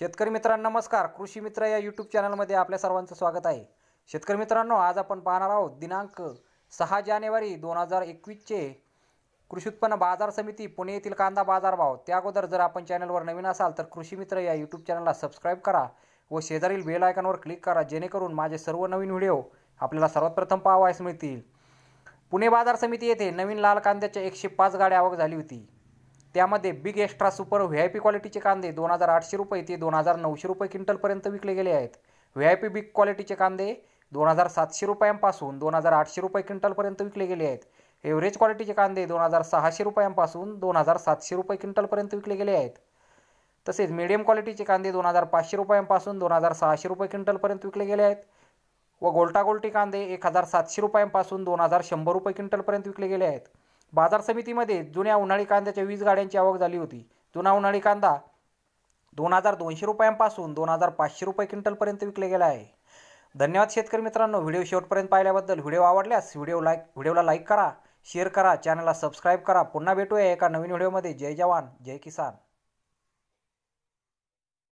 शेतकरी मित्रांनो नमस्कार कृषी मित्र या यूट्यूब चॅनलमध्ये आपल्या सर्वांचं स्वागत आहे शेतकरी मित्रांनो आज आपण पाहणार आहोत दिनांक सहा जानेवारी दोन हजार एकवीसचे कृषी उत्पन्न बाजार समिती पुणे येथील कांदा बाजारभाव त्या अगोदर जर आपण चॅनलवर नवीन असाल तर कृषी मित्र या यूट्यूब चॅनलला सबस्क्राईब करा व शेजारील बेल आयकॉनवर क्लिक करा जेणेकरून माझे सर्व नवीन व्हिडिओ आपल्याला सर्वात प्रथम पाहावयास मिळतील पुणे बाजार समिती येथे नवीन लाल कांद्याच्या एकशे पाच गाड्या आवक झाली होती त्यामध्ये big extra super V I P क्वालिटीचे कांदे दोन हजार आठशे रुपये ते दोन हजार नऊशे रुपये क्विंटलपर्यंत विकले गेले आहेत व्ही आय पी बिग क्वालिटीचे कांदे दोन हजार सातशे रुपयांपासून दोन हजार आठशे रुपये क्विंटलपर्यंत विकले गेले आहेत एव्हरेज क्वालिटीचे कांदे दोन हजार सहाशे रुपयांपासून दोन हजार सातशे रुपये क्विंटलपर्यंत विकले गेले आहेत तसेच मीडियम क्वालिटीचे कांदे दोन हजार पाचशे रुपयांपासून दोन हजार सहाशे रुपये क्विंटलपर्यंत विकले गेले आहेत व गोल्टा गोल्टी कांदे एक हजार सातशे रुपयांपासून दोन हजार शंभर रुपये क्विंटलपर्यंत विकले गेले आहेत बाजार समितीमध्ये जुन्या उन्हाळी कांद्याच्या वीस गाड्यांची आवक झाली होती जुना उन्हाळी कांदा दोन हजार दोनशे रुपयांपासून दोन हजार पाचशे रुपये क्विंटलपर्यंत विकले गेला आहे धन्यवाद शेतकरी मित्रांनो व्हिडिओ शेवटपर्यंत पाहिल्याबद्दल व्हिडिओ आवडल्यास व्हिडिओ लाईक व्हिडिओला लाईक करा शेअर करा चॅनलला सबस्क्राईब करा पुन्हा भेटूया एका नवीन व्हिडिओमध्ये जय जवान जय किसान